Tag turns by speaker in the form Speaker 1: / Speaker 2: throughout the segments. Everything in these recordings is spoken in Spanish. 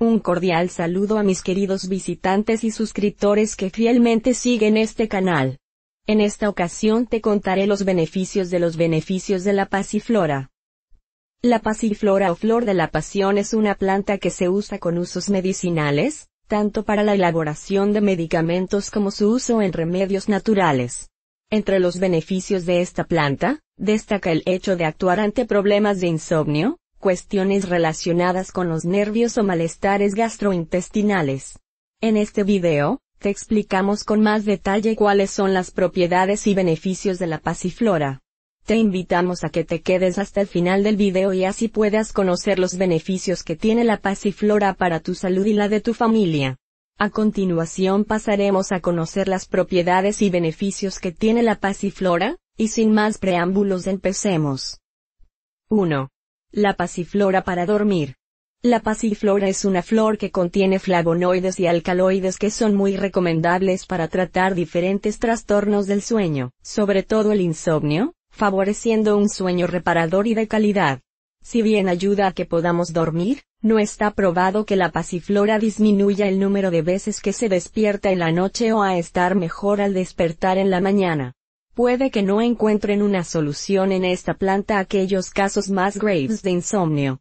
Speaker 1: Un cordial saludo a mis queridos visitantes y suscriptores que fielmente siguen este canal. En esta ocasión te contaré los beneficios de los beneficios de la pasiflora. La pasiflora o flor de la pasión es una planta que se usa con usos medicinales, tanto para la elaboración de medicamentos como su uso en remedios naturales. Entre los beneficios de esta planta, destaca el hecho de actuar ante problemas de insomnio, cuestiones relacionadas con los nervios o malestares gastrointestinales. En este video, te explicamos con más detalle cuáles son las propiedades y beneficios de la pasiflora. Te invitamos a que te quedes hasta el final del video y así puedas conocer los beneficios que tiene la pasiflora para tu salud y la de tu familia. A continuación pasaremos a conocer las propiedades y beneficios que tiene la pasiflora, y sin más preámbulos empecemos. 1. La pasiflora para dormir. La pasiflora es una flor que contiene flavonoides y alcaloides que son muy recomendables para tratar diferentes trastornos del sueño, sobre todo el insomnio, favoreciendo un sueño reparador y de calidad. Si bien ayuda a que podamos dormir, no está probado que la pasiflora disminuya el número de veces que se despierta en la noche o a estar mejor al despertar en la mañana. Puede que no encuentren una solución en esta planta aquellos casos más graves de insomnio.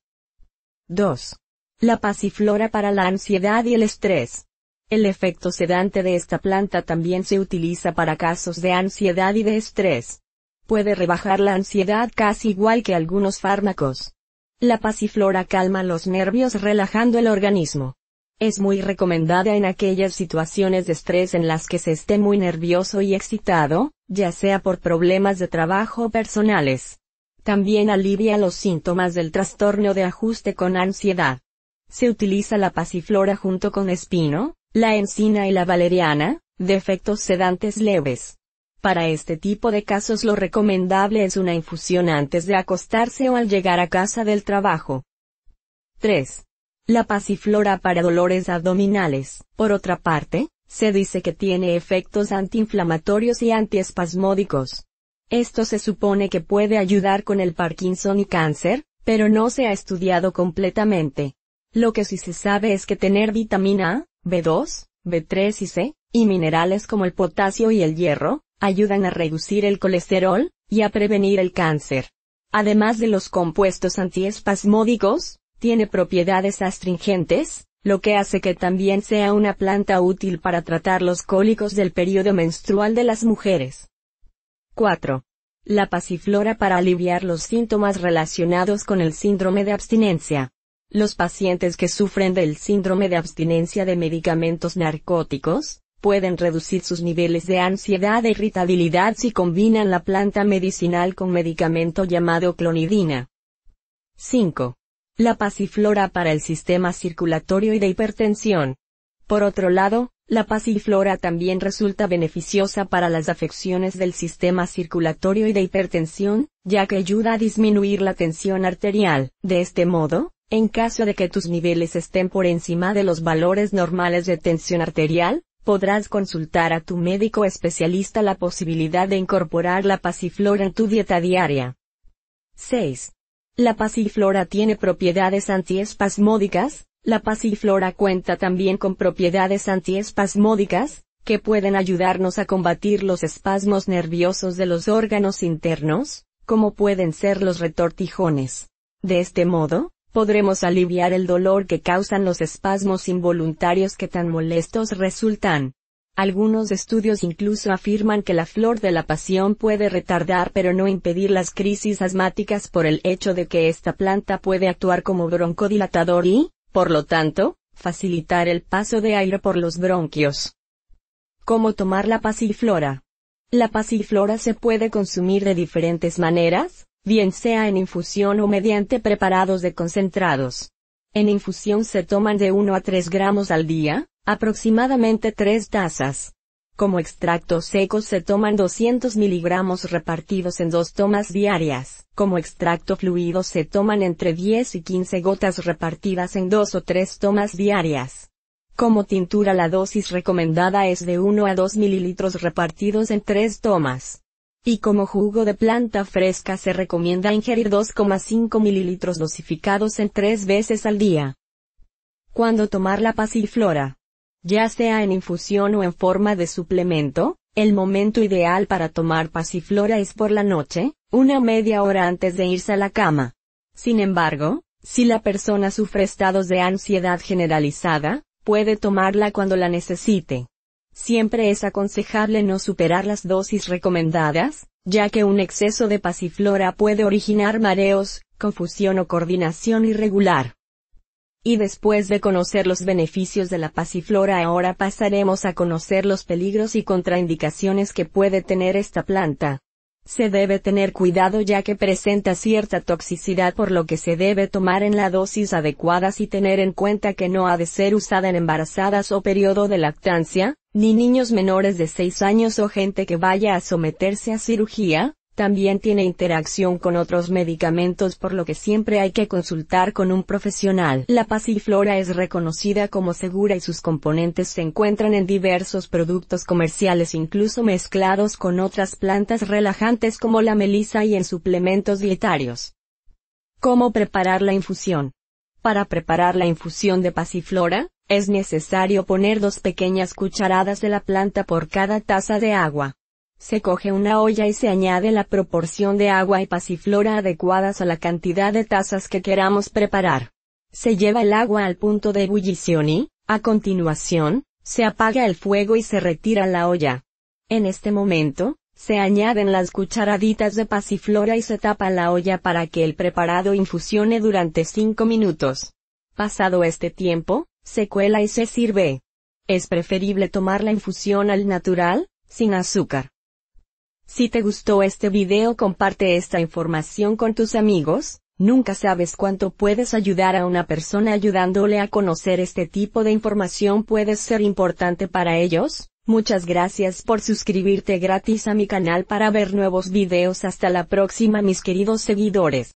Speaker 1: 2. La pasiflora para la ansiedad y el estrés. El efecto sedante de esta planta también se utiliza para casos de ansiedad y de estrés. Puede rebajar la ansiedad casi igual que algunos fármacos. La pasiflora calma los nervios relajando el organismo. Es muy recomendada en aquellas situaciones de estrés en las que se esté muy nervioso y excitado, ya sea por problemas de trabajo o personales. También alivia los síntomas del trastorno de ajuste con ansiedad. Se utiliza la pasiflora junto con espino, la encina y la valeriana, de efectos sedantes leves. Para este tipo de casos lo recomendable es una infusión antes de acostarse o al llegar a casa del trabajo. 3. La pasiflora para dolores abdominales. Por otra parte, se dice que tiene efectos antiinflamatorios y antiespasmódicos. Esto se supone que puede ayudar con el Parkinson y cáncer, pero no se ha estudiado completamente. Lo que sí se sabe es que tener vitamina A, B2, B3 y C, y minerales como el potasio y el hierro, ayudan a reducir el colesterol, y a prevenir el cáncer. Además de los compuestos antiespasmódicos, tiene propiedades astringentes, lo que hace que también sea una planta útil para tratar los cólicos del periodo menstrual de las mujeres. 4. La pasiflora para aliviar los síntomas relacionados con el síndrome de abstinencia. Los pacientes que sufren del síndrome de abstinencia de medicamentos narcóticos, pueden reducir sus niveles de ansiedad e irritabilidad si combinan la planta medicinal con medicamento llamado clonidina. 5 la pasiflora para el sistema circulatorio y de hipertensión. Por otro lado, la pasiflora también resulta beneficiosa para las afecciones del sistema circulatorio y de hipertensión, ya que ayuda a disminuir la tensión arterial. De este modo, en caso de que tus niveles estén por encima de los valores normales de tensión arterial, podrás consultar a tu médico especialista la posibilidad de incorporar la pasiflora en tu dieta diaria. 6. La pasiflora tiene propiedades antiespasmódicas, la pasiflora cuenta también con propiedades antiespasmódicas, que pueden ayudarnos a combatir los espasmos nerviosos de los órganos internos, como pueden ser los retortijones. De este modo, podremos aliviar el dolor que causan los espasmos involuntarios que tan molestos resultan. Algunos estudios incluso afirman que la flor de la pasión puede retardar pero no impedir las crisis asmáticas por el hecho de que esta planta puede actuar como broncodilatador y, por lo tanto, facilitar el paso de aire por los bronquios. ¿Cómo tomar la pasiflora? La pasiflora se puede consumir de diferentes maneras, bien sea en infusión o mediante preparados de concentrados. En infusión se toman de 1 a 3 gramos al día, Aproximadamente tres tazas. Como extracto seco se toman 200 miligramos repartidos en dos tomas diarias. Como extracto fluido se toman entre 10 y 15 gotas repartidas en dos o tres tomas diarias. Como tintura la dosis recomendada es de 1 a 2 mililitros repartidos en tres tomas. Y como jugo de planta fresca se recomienda ingerir 2,5 mililitros dosificados en tres veces al día. Cuando tomar la pasiflora? ya sea en infusión o en forma de suplemento, el momento ideal para tomar pasiflora es por la noche, una media hora antes de irse a la cama. Sin embargo, si la persona sufre estados de ansiedad generalizada, puede tomarla cuando la necesite. Siempre es aconsejable no superar las dosis recomendadas, ya que un exceso de pasiflora puede originar mareos, confusión o coordinación irregular. Y después de conocer los beneficios de la pasiflora ahora pasaremos a conocer los peligros y contraindicaciones que puede tener esta planta. Se debe tener cuidado ya que presenta cierta toxicidad por lo que se debe tomar en la dosis adecuadas y tener en cuenta que no ha de ser usada en embarazadas o periodo de lactancia, ni niños menores de 6 años o gente que vaya a someterse a cirugía, también tiene interacción con otros medicamentos por lo que siempre hay que consultar con un profesional. La pasiflora es reconocida como segura y sus componentes se encuentran en diversos productos comerciales incluso mezclados con otras plantas relajantes como la melisa y en suplementos dietarios. ¿Cómo preparar la infusión? Para preparar la infusión de pasiflora, es necesario poner dos pequeñas cucharadas de la planta por cada taza de agua. Se coge una olla y se añade la proporción de agua y pasiflora adecuadas a la cantidad de tazas que queramos preparar. Se lleva el agua al punto de ebullición y, a continuación, se apaga el fuego y se retira la olla. En este momento, se añaden las cucharaditas de pasiflora y se tapa la olla para que el preparado infusione durante 5 minutos. Pasado este tiempo, se cuela y se sirve. Es preferible tomar la infusión al natural, sin azúcar. Si te gustó este video comparte esta información con tus amigos, nunca sabes cuánto puedes ayudar a una persona ayudándole a conocer este tipo de información puede ser importante para ellos. Muchas gracias por suscribirte gratis a mi canal para ver nuevos videos hasta la próxima mis queridos seguidores.